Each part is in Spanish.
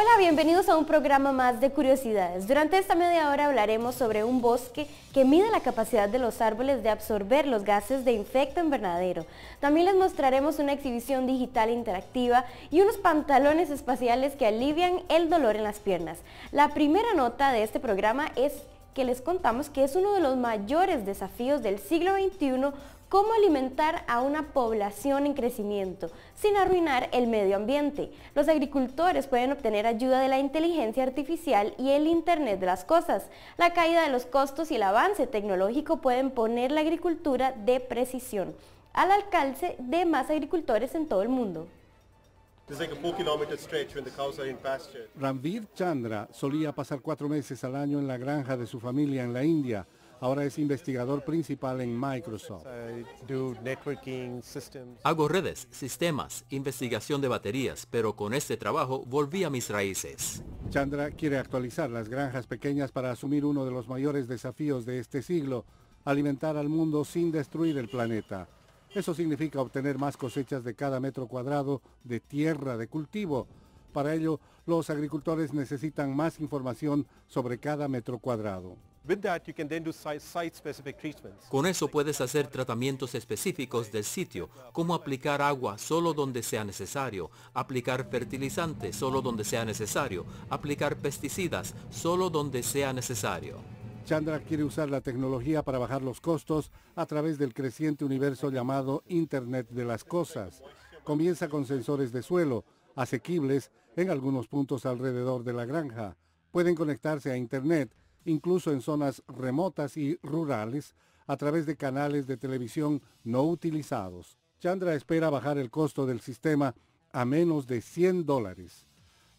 Hola, bienvenidos a un programa más de curiosidades. Durante esta media hora hablaremos sobre un bosque que mide la capacidad de los árboles de absorber los gases de infecto invernadero. También les mostraremos una exhibición digital interactiva y unos pantalones espaciales que alivian el dolor en las piernas. La primera nota de este programa es que les contamos que es uno de los mayores desafíos del siglo XXI cómo alimentar a una población en crecimiento sin arruinar el medio ambiente. Los agricultores pueden obtener ayuda de la inteligencia artificial y el Internet de las Cosas. La caída de los costos y el avance tecnológico pueden poner la agricultura de precisión al alcance de más agricultores en todo el mundo. Ranveer Chandra solía pasar cuatro meses al año en la granja de su familia en la India Ahora es investigador principal en Microsoft. Hago redes, sistemas, investigación de baterías, pero con este trabajo volví a mis raíces. Chandra quiere actualizar las granjas pequeñas para asumir uno de los mayores desafíos de este siglo, alimentar al mundo sin destruir el planeta. Eso significa obtener más cosechas de cada metro cuadrado de tierra de cultivo. Para ello, los agricultores necesitan más información sobre cada metro cuadrado. Con eso puedes hacer tratamientos específicos del sitio, como aplicar agua solo donde sea necesario, aplicar fertilizantes solo donde sea necesario, aplicar pesticidas solo donde sea necesario. Chandra quiere usar la tecnología para bajar los costos a través del creciente universo llamado Internet de las Cosas. Comienza con sensores de suelo, asequibles en algunos puntos alrededor de la granja. Pueden conectarse a Internet incluso en zonas remotas y rurales, a través de canales de televisión no utilizados. Chandra espera bajar el costo del sistema a menos de 100 dólares.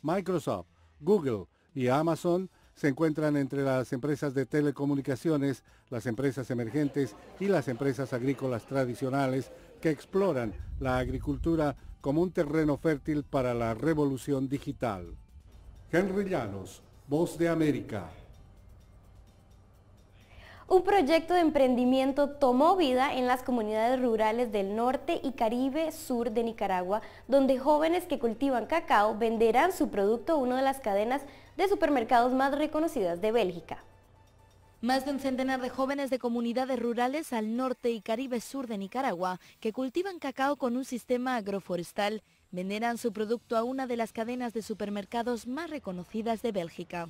Microsoft, Google y Amazon se encuentran entre las empresas de telecomunicaciones, las empresas emergentes y las empresas agrícolas tradicionales que exploran la agricultura como un terreno fértil para la revolución digital. Henry Llanos, Voz de América un proyecto de emprendimiento tomó vida en las comunidades rurales del norte y Caribe sur de Nicaragua, donde jóvenes que cultivan cacao venderán su producto a una de las cadenas de supermercados más reconocidas de Bélgica. Más de un centenar de jóvenes de comunidades rurales al norte y Caribe sur de Nicaragua que cultivan cacao con un sistema agroforestal venderán su producto a una de las cadenas de supermercados más reconocidas de Bélgica.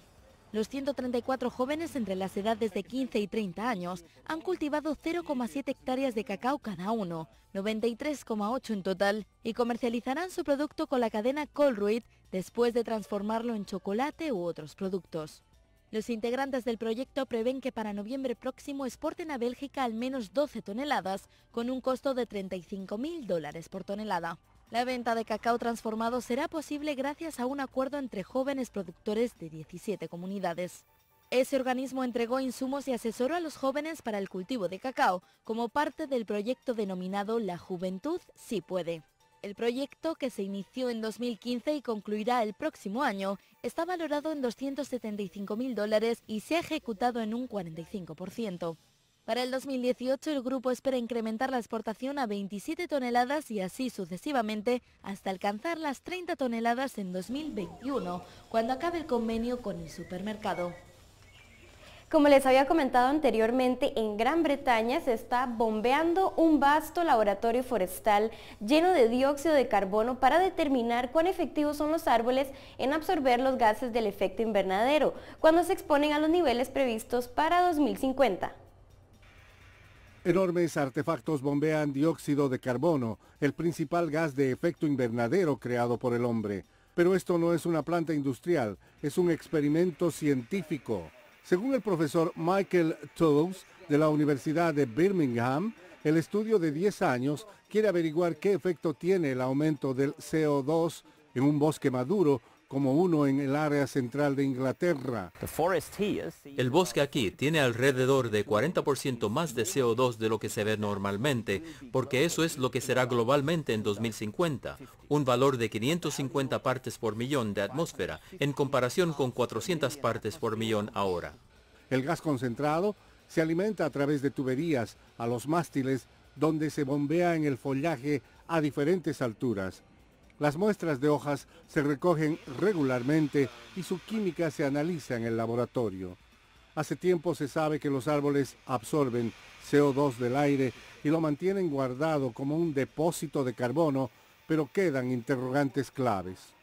Los 134 jóvenes entre las edades de 15 y 30 años han cultivado 0,7 hectáreas de cacao cada uno, 93,8 en total, y comercializarán su producto con la cadena Colruyt después de transformarlo en chocolate u otros productos. Los integrantes del proyecto prevén que para noviembre próximo exporten a Bélgica al menos 12 toneladas, con un costo de 35.000 dólares por tonelada. La venta de cacao transformado será posible gracias a un acuerdo entre jóvenes productores de 17 comunidades. Ese organismo entregó insumos y asesoró a los jóvenes para el cultivo de cacao como parte del proyecto denominado La Juventud Sí Puede. El proyecto, que se inició en 2015 y concluirá el próximo año, está valorado en 275.000 dólares y se ha ejecutado en un 45%. Para el 2018 el grupo espera incrementar la exportación a 27 toneladas y así sucesivamente hasta alcanzar las 30 toneladas en 2021, cuando acabe el convenio con el supermercado. Como les había comentado anteriormente, en Gran Bretaña se está bombeando un vasto laboratorio forestal lleno de dióxido de carbono para determinar cuán efectivos son los árboles en absorber los gases del efecto invernadero cuando se exponen a los niveles previstos para 2050. Enormes artefactos bombean dióxido de carbono, el principal gas de efecto invernadero creado por el hombre. Pero esto no es una planta industrial, es un experimento científico. Según el profesor Michael Toves de la Universidad de Birmingham, el estudio de 10 años quiere averiguar qué efecto tiene el aumento del CO2 en un bosque maduro como uno en el área central de Inglaterra. El bosque aquí tiene alrededor de 40% más de CO2 de lo que se ve normalmente, porque eso es lo que será globalmente en 2050, un valor de 550 partes por millón de atmósfera, en comparación con 400 partes por millón ahora. El gas concentrado se alimenta a través de tuberías a los mástiles, donde se bombea en el follaje a diferentes alturas. Las muestras de hojas se recogen regularmente y su química se analiza en el laboratorio. Hace tiempo se sabe que los árboles absorben CO2 del aire y lo mantienen guardado como un depósito de carbono, pero quedan interrogantes claves.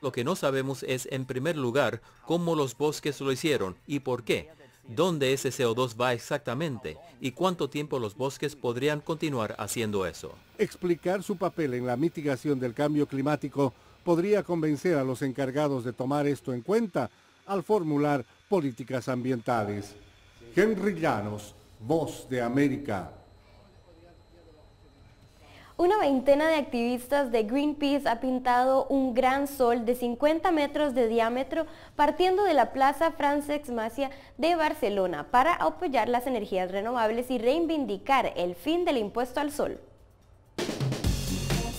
Lo que no sabemos es, en primer lugar, cómo los bosques lo hicieron y por qué dónde ese CO2 va exactamente y cuánto tiempo los bosques podrían continuar haciendo eso. Explicar su papel en la mitigación del cambio climático podría convencer a los encargados de tomar esto en cuenta al formular políticas ambientales. Henry Llanos, Voz de América. Una veintena de activistas de Greenpeace ha pintado un gran sol de 50 metros de diámetro partiendo de la Plaza Francesc Macia de Barcelona para apoyar las energías renovables y reivindicar el fin del impuesto al sol.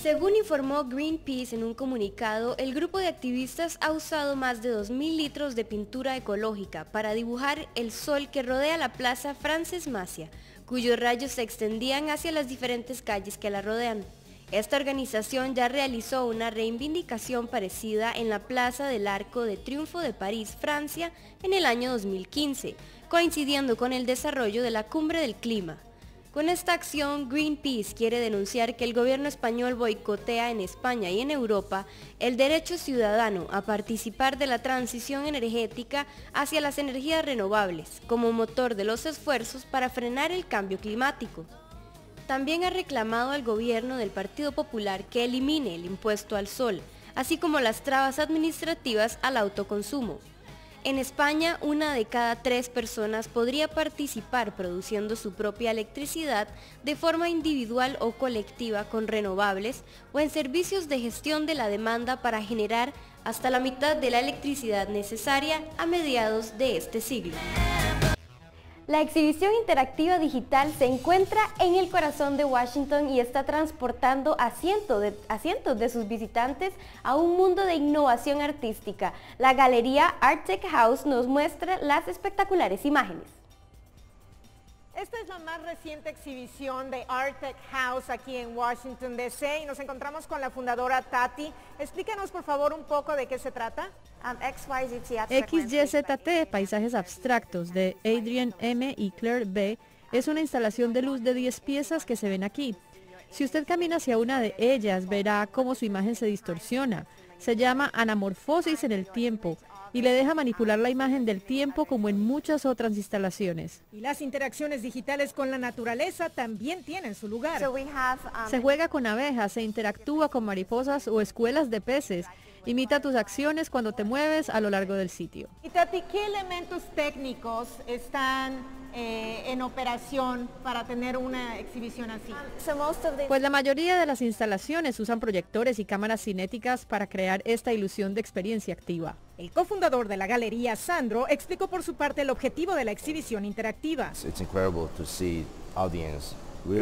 Según informó Greenpeace en un comunicado, el grupo de activistas ha usado más de 2.000 litros de pintura ecológica para dibujar el sol que rodea la Plaza Francesc Macia cuyos rayos se extendían hacia las diferentes calles que la rodean. Esta organización ya realizó una reivindicación parecida en la Plaza del Arco de Triunfo de París, Francia, en el año 2015, coincidiendo con el desarrollo de la Cumbre del Clima. Con esta acción, Greenpeace quiere denunciar que el gobierno español boicotea en España y en Europa el derecho ciudadano a participar de la transición energética hacia las energías renovables como motor de los esfuerzos para frenar el cambio climático. También ha reclamado al gobierno del Partido Popular que elimine el impuesto al sol, así como las trabas administrativas al autoconsumo, en España, una de cada tres personas podría participar produciendo su propia electricidad de forma individual o colectiva con renovables o en servicios de gestión de la demanda para generar hasta la mitad de la electricidad necesaria a mediados de este siglo. La exhibición interactiva digital se encuentra en el corazón de Washington y está transportando a cientos, de, sus visitantes a un mundo de innovación artística. La galería Art House nos muestra las espectaculares imágenes. Esta es la más reciente exhibición de Artec House aquí en Washington, D.C. y nos encontramos con la fundadora Tati. Explícanos por favor un poco de qué se trata. Um, XYZT, Paisajes Abstractos, de Adrian M. y Claire B., es una instalación de luz de 10 piezas que se ven aquí. Si usted camina hacia una de ellas, verá cómo su imagen se distorsiona. Se llama anamorfosis en el tiempo y le deja manipular la imagen del tiempo como en muchas otras instalaciones. Y las interacciones digitales con la naturaleza también tienen su lugar. Um, se juega con abejas, se interactúa con mariposas o escuelas de peces. Imita tus acciones cuando te mueves a lo largo del sitio. Y Tati, ¿qué elementos técnicos están eh, en operación para tener una exhibición así? Pues la mayoría de las instalaciones usan proyectores y cámaras cinéticas para crear esta ilusión de experiencia activa. El cofundador de la galería, Sandro, explicó por su parte el objetivo de la exhibición interactiva. Es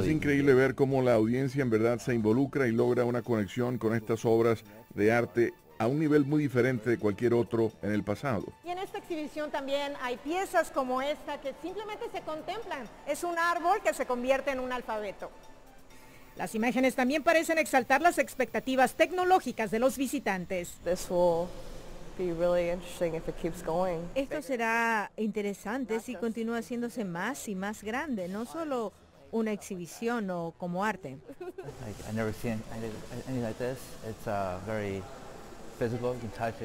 increíble ver cómo la audiencia en verdad se involucra y logra una conexión con estas obras de arte a un nivel muy diferente de cualquier otro en el pasado. Y en esta exhibición también hay piezas como esta que simplemente se contemplan. Es un árbol que se convierte en un alfabeto. Las imágenes también parecen exaltar las expectativas tecnológicas de los visitantes. Esto será interesante si continúa haciéndose más y más grande, no solo una exhibición o como arte.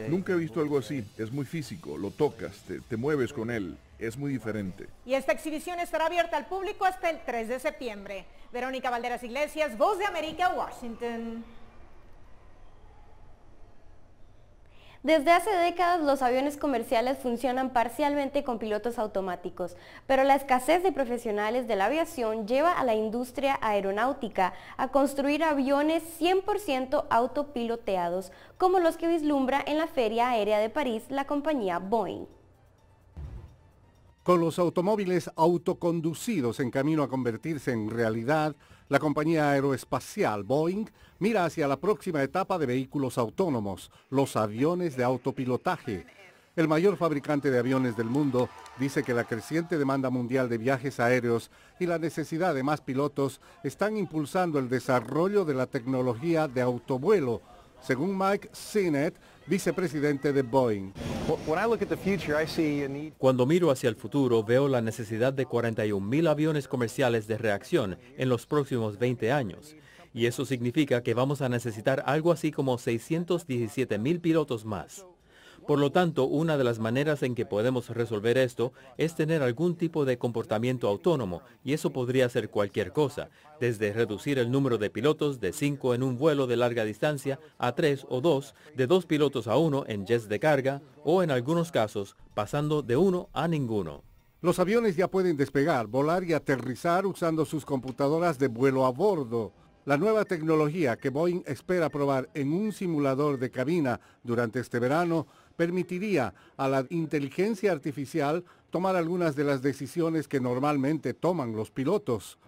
Nunca he visto algo así, es muy físico, lo tocas, te, te mueves con él, es muy diferente. Y esta exhibición estará abierta al público hasta el 3 de septiembre. Verónica Valderas Iglesias, Voz de América, Washington. Desde hace décadas los aviones comerciales funcionan parcialmente con pilotos automáticos, pero la escasez de profesionales de la aviación lleva a la industria aeronáutica a construir aviones 100% autopiloteados, como los que vislumbra en la Feria Aérea de París la compañía Boeing. Con los automóviles autoconducidos en camino a convertirse en realidad, la compañía aeroespacial Boeing mira hacia la próxima etapa de vehículos autónomos, los aviones de autopilotaje. El mayor fabricante de aviones del mundo dice que la creciente demanda mundial de viajes aéreos y la necesidad de más pilotos están impulsando el desarrollo de la tecnología de autovuelo. Según Mike Sinnett, vicepresidente de Boeing. Cuando miro hacia el futuro, veo la necesidad de 41.000 aviones comerciales de reacción en los próximos 20 años. Y eso significa que vamos a necesitar algo así como 617.000 pilotos más. Por lo tanto, una de las maneras en que podemos resolver esto es tener algún tipo de comportamiento autónomo, y eso podría ser cualquier cosa, desde reducir el número de pilotos de cinco en un vuelo de larga distancia a tres o dos, de dos pilotos a uno en jets de carga, o en algunos casos, pasando de uno a ninguno. Los aviones ya pueden despegar, volar y aterrizar usando sus computadoras de vuelo a bordo. La nueva tecnología que Boeing espera probar en un simulador de cabina durante este verano permitiría a la inteligencia artificial tomar algunas de las decisiones que normalmente toman los pilotos.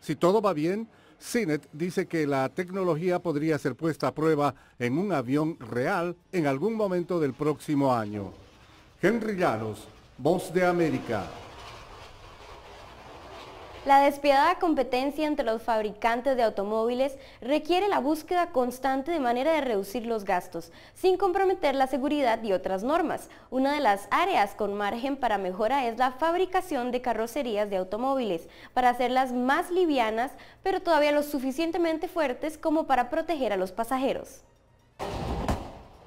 Si todo va bien, CINET dice que la tecnología podría ser puesta a prueba en un avión real en algún momento del próximo año. Henry Llanos, Voz de América. La despiadada competencia entre los fabricantes de automóviles requiere la búsqueda constante de manera de reducir los gastos, sin comprometer la seguridad y otras normas. Una de las áreas con margen para mejora es la fabricación de carrocerías de automóviles, para hacerlas más livianas, pero todavía lo suficientemente fuertes como para proteger a los pasajeros.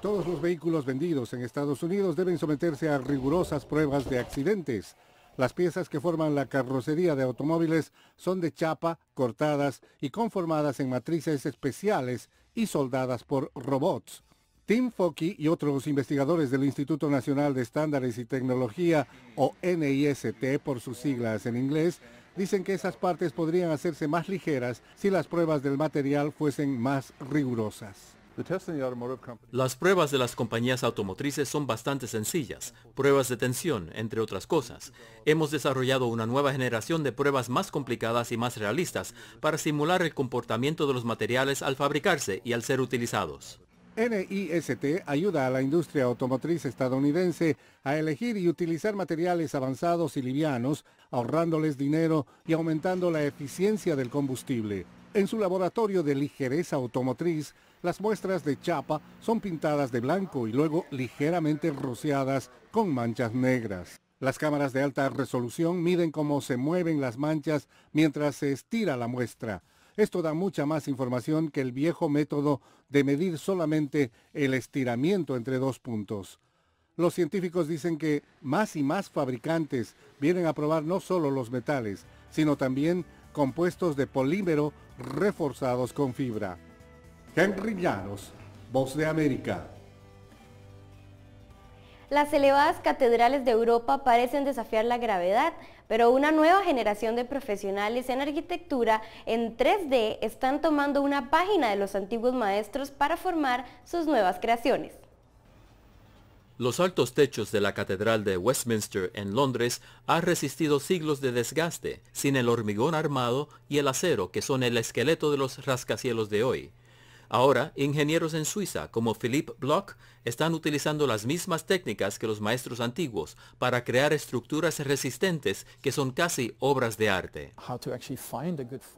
Todos los vehículos vendidos en Estados Unidos deben someterse a rigurosas pruebas de accidentes las piezas que forman la carrocería de automóviles son de chapa, cortadas y conformadas en matrices especiales y soldadas por robots. Tim Fockey y otros investigadores del Instituto Nacional de Estándares y Tecnología, o NIST por sus siglas en inglés, dicen que esas partes podrían hacerse más ligeras si las pruebas del material fuesen más rigurosas. Las pruebas de las compañías automotrices son bastante sencillas, pruebas de tensión, entre otras cosas. Hemos desarrollado una nueva generación de pruebas más complicadas y más realistas para simular el comportamiento de los materiales al fabricarse y al ser utilizados. NIST ayuda a la industria automotriz estadounidense a elegir y utilizar materiales avanzados y livianos, ahorrándoles dinero y aumentando la eficiencia del combustible. En su laboratorio de ligereza automotriz, las muestras de chapa son pintadas de blanco y luego ligeramente rociadas con manchas negras. Las cámaras de alta resolución miden cómo se mueven las manchas mientras se estira la muestra. Esto da mucha más información que el viejo método de medir solamente el estiramiento entre dos puntos. Los científicos dicen que más y más fabricantes vienen a probar no solo los metales, sino también compuestos de polímero reforzados con fibra. Henry Llanos, Voz de América. Las elevadas catedrales de Europa parecen desafiar la gravedad, pero una nueva generación de profesionales en arquitectura en 3D están tomando una página de los antiguos maestros para formar sus nuevas creaciones. Los altos techos de la Catedral de Westminster en Londres han resistido siglos de desgaste, sin el hormigón armado y el acero que son el esqueleto de los rascacielos de hoy. Ahora, ingenieros en Suiza como Philippe Bloch están utilizando las mismas técnicas que los maestros antiguos para crear estructuras resistentes que son casi obras de arte.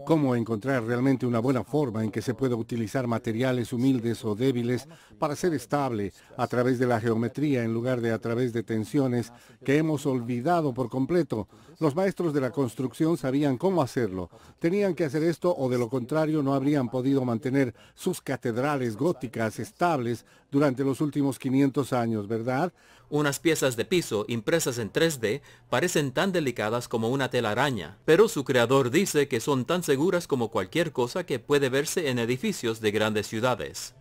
Cómo encontrar realmente una buena forma en que se pueda utilizar materiales humildes o débiles para ser estable a través de la geometría en lugar de a través de tensiones que hemos olvidado por completo. Los maestros de la construcción sabían cómo hacerlo. Tenían que hacer esto o de lo contrario no habrían podido mantener sus catedrales góticas estables durante los últimos 500 años, ¿verdad? Unas piezas de piso impresas en 3D parecen tan delicadas como una telaraña, pero su creador dice que son tan seguras como cualquier cosa que puede verse en edificios de grandes ciudades.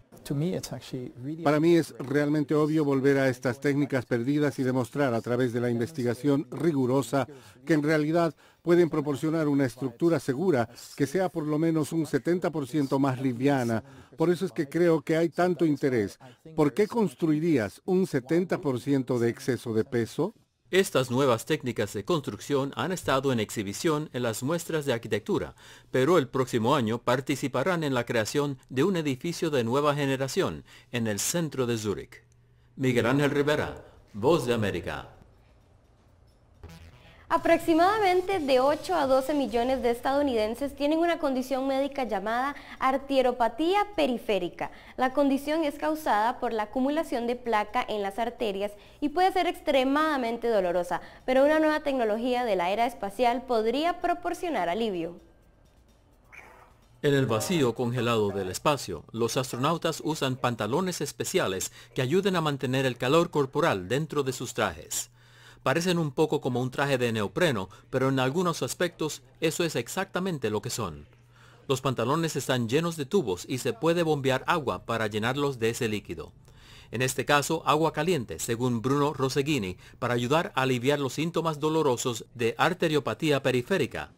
Para mí es realmente obvio volver a estas técnicas perdidas y demostrar a través de la investigación rigurosa que en realidad pueden proporcionar una estructura segura que sea por lo menos un 70% más liviana. Por eso es que creo que hay tanto interés. ¿Por qué construirías un 70% de exceso de peso? Estas nuevas técnicas de construcción han estado en exhibición en las muestras de arquitectura, pero el próximo año participarán en la creación de un edificio de nueva generación en el centro de Zúrich. Miguel Ángel Rivera, Voz de América. Aproximadamente de 8 a 12 millones de estadounidenses tienen una condición médica llamada artieropatía periférica. La condición es causada por la acumulación de placa en las arterias y puede ser extremadamente dolorosa, pero una nueva tecnología de la era espacial podría proporcionar alivio. En el vacío congelado del espacio, los astronautas usan pantalones especiales que ayuden a mantener el calor corporal dentro de sus trajes parecen un poco como un traje de neopreno, pero en algunos aspectos eso es exactamente lo que son. Los pantalones están llenos de tubos y se puede bombear agua para llenarlos de ese líquido. En este caso, agua caliente, según Bruno Rosseghini, para ayudar a aliviar los síntomas dolorosos de arteriopatía periférica.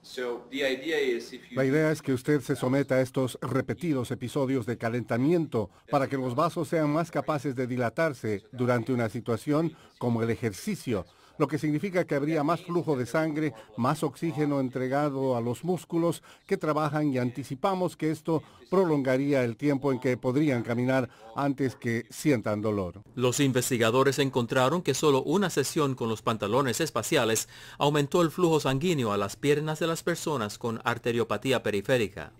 La idea es que usted se someta a estos repetidos episodios de calentamiento para que los vasos sean más capaces de dilatarse durante una situación como el ejercicio lo que significa que habría más flujo de sangre, más oxígeno entregado a los músculos que trabajan y anticipamos que esto prolongaría el tiempo en que podrían caminar antes que sientan dolor. Los investigadores encontraron que solo una sesión con los pantalones espaciales aumentó el flujo sanguíneo a las piernas de las personas con arteriopatía periférica.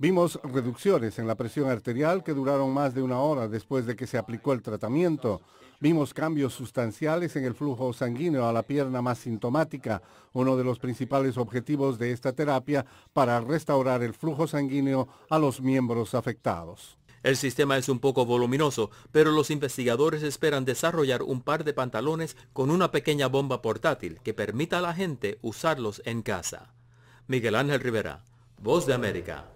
Vimos reducciones en la presión arterial que duraron más de una hora después de que se aplicó el tratamiento. Vimos cambios sustanciales en el flujo sanguíneo a la pierna más sintomática, uno de los principales objetivos de esta terapia para restaurar el flujo sanguíneo a los miembros afectados. El sistema es un poco voluminoso, pero los investigadores esperan desarrollar un par de pantalones con una pequeña bomba portátil que permita a la gente usarlos en casa. Miguel Ángel Rivera, Voz de América.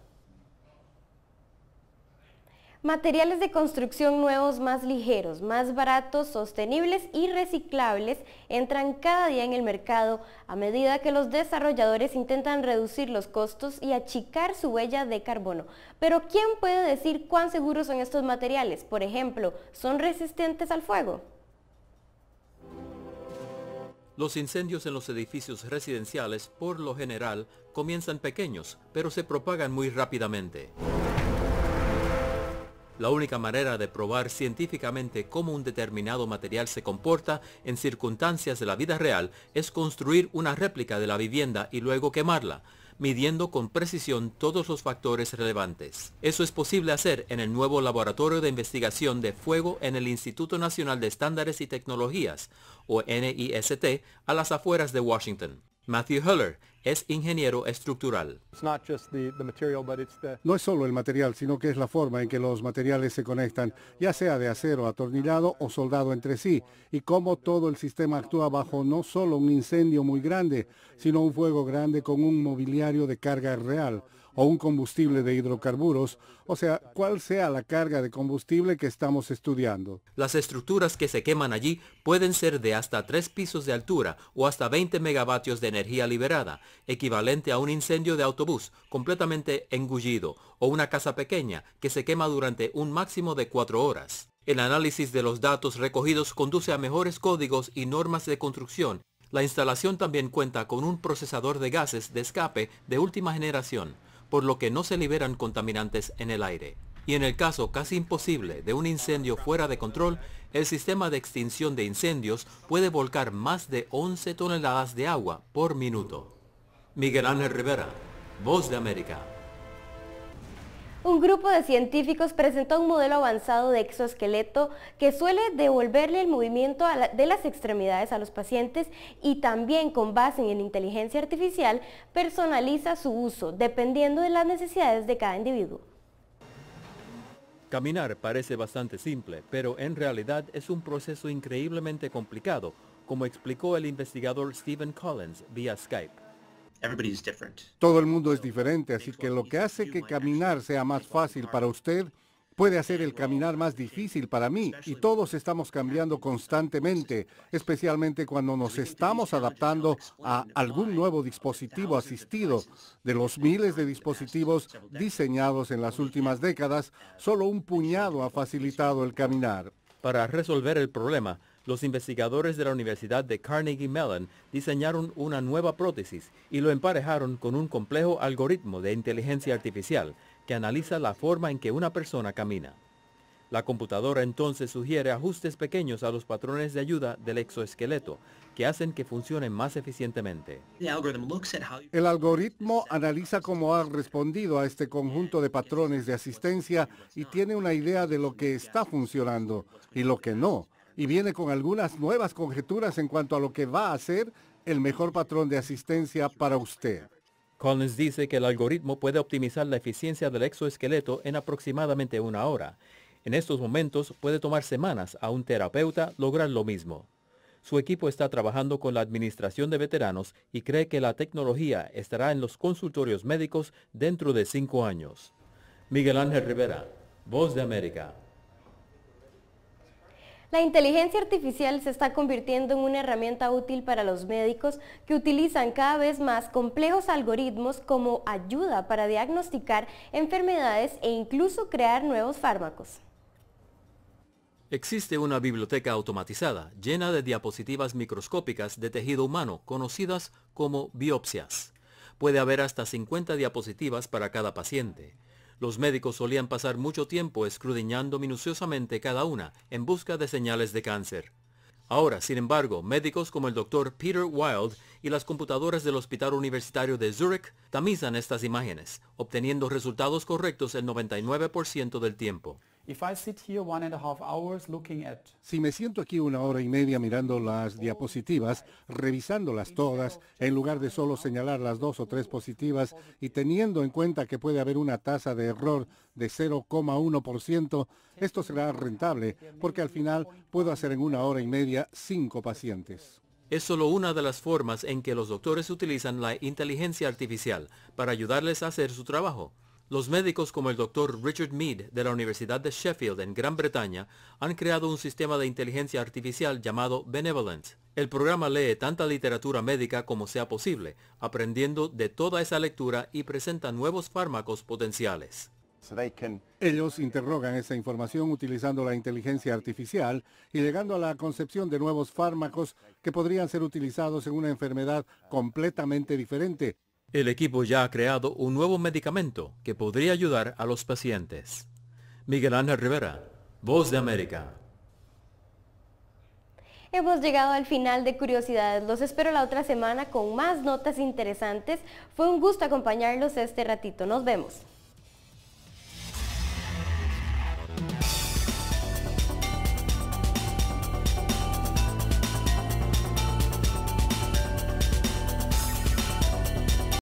Materiales de construcción nuevos más ligeros, más baratos, sostenibles y reciclables entran cada día en el mercado a medida que los desarrolladores intentan reducir los costos y achicar su huella de carbono. Pero ¿quién puede decir cuán seguros son estos materiales? Por ejemplo, ¿son resistentes al fuego? Los incendios en los edificios residenciales por lo general comienzan pequeños, pero se propagan muy rápidamente. La única manera de probar científicamente cómo un determinado material se comporta en circunstancias de la vida real es construir una réplica de la vivienda y luego quemarla midiendo con precisión todos los factores relevantes. Eso es posible hacer en el nuevo Laboratorio de Investigación de Fuego en el Instituto Nacional de Estándares y Tecnologías, o NIST, a las afueras de Washington. Matthew Huller es ingeniero estructural. No es solo el material, sino que es la forma en que los materiales se conectan, ya sea de acero atornillado o soldado entre sí, y cómo todo el sistema actúa bajo no solo un incendio muy grande, sino un fuego grande con un mobiliario de carga real o un combustible de hidrocarburos, o sea, cuál sea la carga de combustible que estamos estudiando. Las estructuras que se queman allí pueden ser de hasta 3 pisos de altura o hasta 20 megavatios de energía liberada, equivalente a un incendio de autobús completamente engullido o una casa pequeña que se quema durante un máximo de 4 horas. El análisis de los datos recogidos conduce a mejores códigos y normas de construcción. La instalación también cuenta con un procesador de gases de escape de última generación por lo que no se liberan contaminantes en el aire. Y en el caso casi imposible de un incendio fuera de control, el sistema de extinción de incendios puede volcar más de 11 toneladas de agua por minuto. Miguel Ángel Rivera, Voz de América. Un grupo de científicos presentó un modelo avanzado de exoesqueleto que suele devolverle el movimiento de las extremidades a los pacientes y también con base en inteligencia artificial personaliza su uso dependiendo de las necesidades de cada individuo. Caminar parece bastante simple, pero en realidad es un proceso increíblemente complicado, como explicó el investigador Stephen Collins vía Skype. Todo el mundo es diferente, así que lo que hace que caminar sea más fácil para usted puede hacer el caminar más difícil para mí y todos estamos cambiando constantemente, especialmente cuando nos estamos adaptando a algún nuevo dispositivo asistido. De los miles de dispositivos diseñados en las últimas uh, décadas, solo un puñado ha facilitado el caminar. Para resolver el problema, los investigadores de la Universidad de Carnegie Mellon diseñaron una nueva prótesis y lo emparejaron con un complejo algoritmo de inteligencia artificial que analiza la forma en que una persona camina. La computadora entonces sugiere ajustes pequeños a los patrones de ayuda del exoesqueleto que hacen que funcione más eficientemente. El algoritmo analiza cómo ha respondido a este conjunto de patrones de asistencia y tiene una idea de lo que está funcionando y lo que no y viene con algunas nuevas conjeturas en cuanto a lo que va a ser el mejor patrón de asistencia para usted. Collins dice que el algoritmo puede optimizar la eficiencia del exoesqueleto en aproximadamente una hora. En estos momentos puede tomar semanas a un terapeuta lograr lo mismo. Su equipo está trabajando con la Administración de Veteranos y cree que la tecnología estará en los consultorios médicos dentro de cinco años. Miguel Ángel Rivera, Voz de América. La inteligencia artificial se está convirtiendo en una herramienta útil para los médicos que utilizan cada vez más complejos algoritmos como ayuda para diagnosticar enfermedades e incluso crear nuevos fármacos. Existe una biblioteca automatizada llena de diapositivas microscópicas de tejido humano conocidas como biopsias. Puede haber hasta 50 diapositivas para cada paciente. Los médicos solían pasar mucho tiempo escrudiñando minuciosamente cada una en busca de señales de cáncer. Ahora, sin embargo, médicos como el doctor Peter Wild y las computadoras del Hospital Universitario de Zurich tamizan estas imágenes, obteniendo resultados correctos el 99% del tiempo. Si me siento aquí una hora y media mirando las diapositivas, revisándolas todas, en lugar de solo señalar las dos o tres positivas y teniendo en cuenta que puede haber una tasa de error de 0,1%, esto será rentable porque al final puedo hacer en una hora y media cinco pacientes es solo una de las formas en que los doctores utilizan la inteligencia artificial para ayudarles a hacer su trabajo. Los médicos como el doctor Richard Mead de la Universidad de Sheffield en Gran Bretaña han creado un sistema de inteligencia artificial llamado Benevolent. El programa lee tanta literatura médica como sea posible, aprendiendo de toda esa lectura y presenta nuevos fármacos potenciales. Ellos interrogan esa información utilizando la inteligencia artificial y llegando a la concepción de nuevos fármacos que podrían ser utilizados en una enfermedad completamente diferente el equipo ya ha creado un nuevo medicamento que podría ayudar a los pacientes. Miguel Ana Rivera, Voz de América. Hemos llegado al final de Curiosidades. Los espero la otra semana con más notas interesantes. Fue un gusto acompañarlos este ratito. Nos vemos.